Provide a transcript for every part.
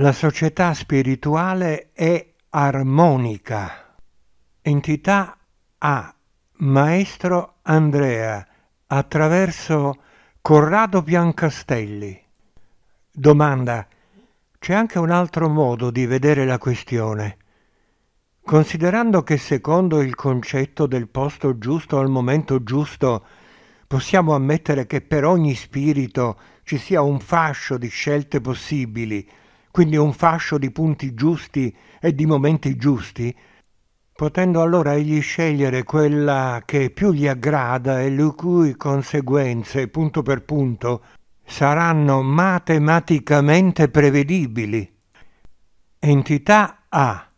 La società spirituale è armonica. Entità A. Maestro Andrea attraverso Corrado Biancastelli. Domanda. C'è anche un altro modo di vedere la questione. Considerando che secondo il concetto del posto giusto al momento giusto possiamo ammettere che per ogni spirito ci sia un fascio di scelte possibili, quindi un fascio di punti giusti e di momenti giusti, potendo allora egli scegliere quella che più gli aggrada e le cui conseguenze, punto per punto, saranno matematicamente prevedibili. Entità A,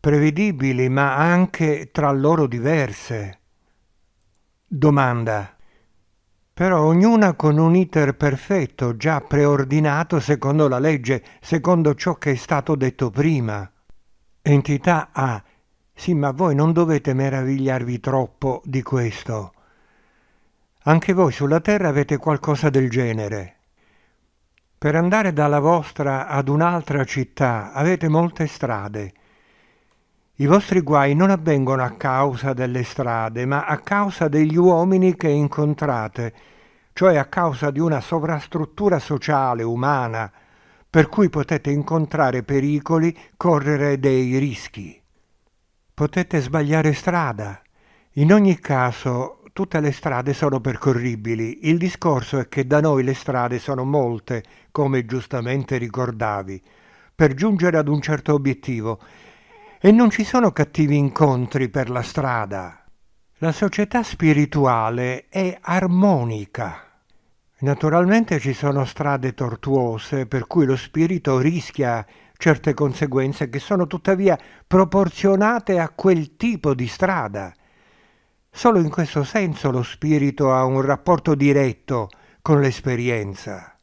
prevedibili ma anche tra loro diverse. Domanda però ognuna con un iter perfetto, già preordinato secondo la legge, secondo ciò che è stato detto prima. Entità A. Sì, ma voi non dovete meravigliarvi troppo di questo. Anche voi sulla Terra avete qualcosa del genere. Per andare dalla vostra ad un'altra città avete molte strade i vostri guai non avvengono a causa delle strade, ma a causa degli uomini che incontrate, cioè a causa di una sovrastruttura sociale, umana, per cui potete incontrare pericoli, correre dei rischi. Potete sbagliare strada. In ogni caso, tutte le strade sono percorribili. Il discorso è che da noi le strade sono molte, come giustamente ricordavi, per giungere ad un certo obiettivo e non ci sono cattivi incontri per la strada. La società spirituale è armonica. Naturalmente ci sono strade tortuose per cui lo spirito rischia certe conseguenze che sono tuttavia proporzionate a quel tipo di strada. Solo in questo senso lo spirito ha un rapporto diretto con l'esperienza.